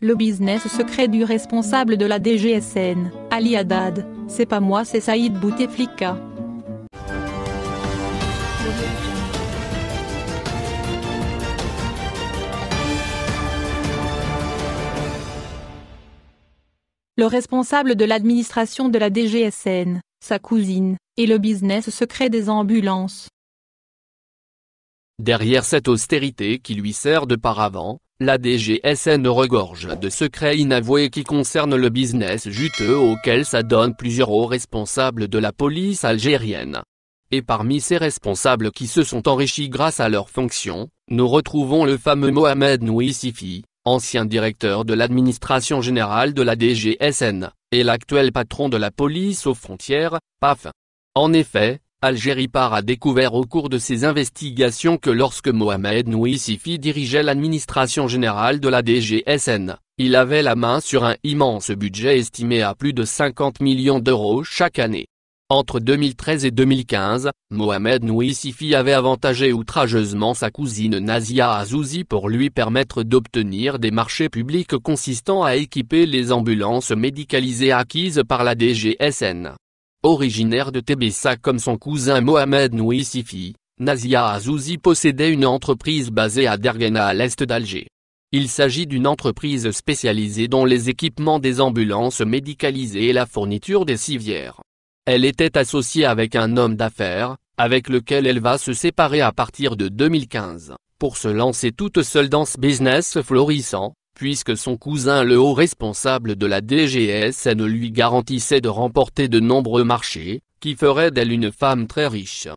Le business secret du responsable de la DGSN, Ali Haddad, c'est pas moi c'est Saïd Bouteflika. Le responsable de l'administration de la DGSN, sa cousine, et le business secret des ambulances. Derrière cette austérité qui lui sert de paravent, la DGSN regorge de secrets inavoués qui concernent le business juteux auquel s'adonnent plusieurs hauts responsables de la police algérienne. Et parmi ces responsables qui se sont enrichis grâce à leurs fonctions, nous retrouvons le fameux Mohamed Nouissifi, ancien directeur de l'administration générale de la DGSN, et l'actuel patron de la police aux frontières, PAF. En effet, Algérie part a découvert au cours de ses investigations que lorsque Mohamed Nouissifi dirigeait l'administration générale de la DGSN, il avait la main sur un immense budget estimé à plus de 50 millions d'euros chaque année. Entre 2013 et 2015, Mohamed Nouissifi avait avantagé outrageusement sa cousine Nazia Azouzi pour lui permettre d'obtenir des marchés publics consistant à équiper les ambulances médicalisées acquises par la DGSN originaire de Tébessa comme son cousin Mohamed Nouissifi, Nazia Azouzi possédait une entreprise basée à Dargena à l'est d'Alger. Il s'agit d'une entreprise spécialisée dans les équipements des ambulances médicalisées et la fourniture des civières. Elle était associée avec un homme d'affaires, avec lequel elle va se séparer à partir de 2015, pour se lancer toute seule dans ce business florissant, puisque son cousin le haut responsable de la DGSN lui garantissait de remporter de nombreux marchés, qui ferait d'elle une femme très riche.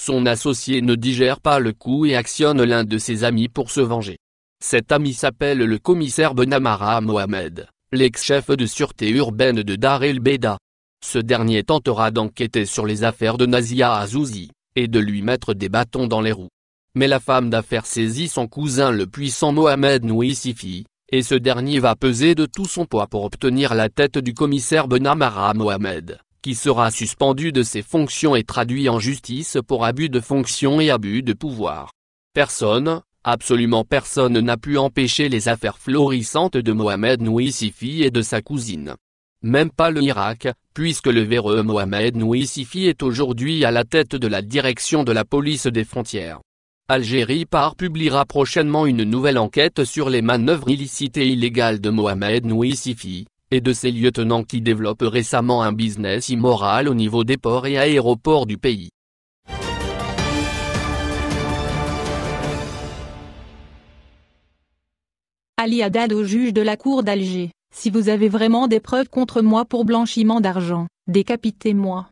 Son associé ne digère pas le coup et actionne l'un de ses amis pour se venger. Cet ami s'appelle le commissaire Benamara Mohamed, l'ex-chef de sûreté urbaine de Dar el Beda. Ce dernier tentera d'enquêter sur les affaires de Nazia Azouzi, et de lui mettre des bâtons dans les roues mais la femme d'affaires saisit son cousin le puissant Mohamed Nouissifi, et ce dernier va peser de tout son poids pour obtenir la tête du commissaire Benamara Mohamed, qui sera suspendu de ses fonctions et traduit en justice pour abus de fonction et abus de pouvoir. Personne, absolument personne n'a pu empêcher les affaires florissantes de Mohamed Nouissifi et de sa cousine. Même pas le Irak, puisque le véreux Mohamed Nouissifi est aujourd'hui à la tête de la direction de la police des frontières. Algérie par publiera prochainement une nouvelle enquête sur les manœuvres illicites et illégales de Mohamed Nouissifi, et de ses lieutenants qui développent récemment un business immoral au niveau des ports et aéroports du pays. Ali Haddad au juge de la Cour d'Alger, si vous avez vraiment des preuves contre moi pour blanchiment d'argent, décapitez-moi.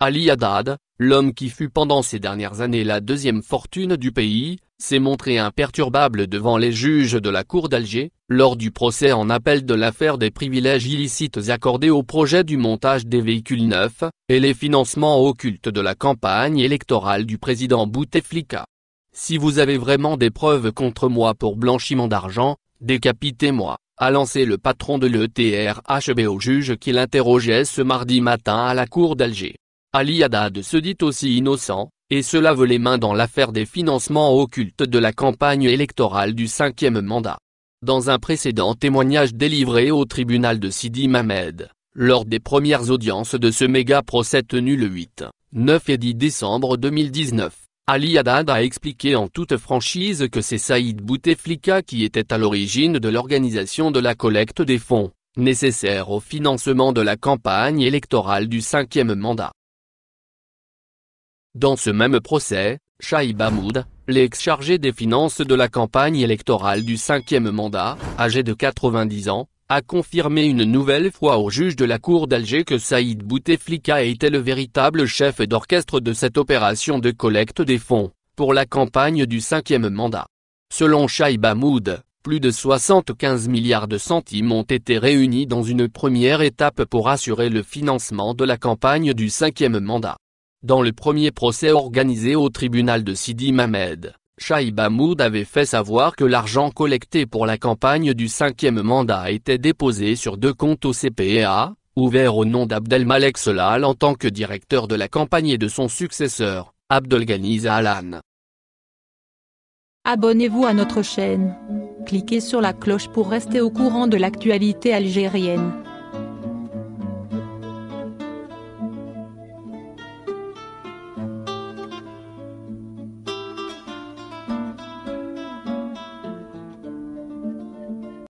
Ali Haddad, l'homme qui fut pendant ces dernières années la deuxième fortune du pays, s'est montré imperturbable devant les juges de la Cour d'Alger, lors du procès en appel de l'affaire des privilèges illicites accordés au projet du montage des véhicules neufs, et les financements occultes de la campagne électorale du président Bouteflika. Si vous avez vraiment des preuves contre moi pour blanchiment d'argent, décapitez-moi a lancé le patron de l'ETRHB au juge qui l'interrogeait ce mardi matin à la cour d'Alger. Ali Haddad se dit aussi innocent, et se lave les mains dans l'affaire des financements occultes de la campagne électorale du cinquième mandat. Dans un précédent témoignage délivré au tribunal de Sidi Mamed, lors des premières audiences de ce méga procès tenu le 8, 9 et 10 décembre 2019, Ali Haddad a expliqué en toute franchise que c'est Saïd Bouteflika qui était à l'origine de l'organisation de la collecte des fonds, nécessaires au financement de la campagne électorale du cinquième mandat. Dans ce même procès, Shahib Hamoud, l'ex-chargé des finances de la campagne électorale du cinquième mandat, âgé de 90 ans, a confirmé une nouvelle fois au juge de la cour d'Alger que Saïd Bouteflika était le véritable chef d'orchestre de cette opération de collecte des fonds, pour la campagne du cinquième mandat. Selon Shahib Hamoud, plus de 75 milliards de centimes ont été réunis dans une première étape pour assurer le financement de la campagne du cinquième mandat. Dans le premier procès organisé au tribunal de Sidi Mamed, Shaib Hamoud avait fait savoir que l'argent collecté pour la campagne du cinquième mandat était déposé sur deux comptes au CPA, e ouverts au nom d'Abdelmalek Solal en tant que directeur de la campagne et de son successeur, Abdelghani Alan Abonnez-vous à notre chaîne. Cliquez sur la cloche pour rester au courant de l'actualité algérienne.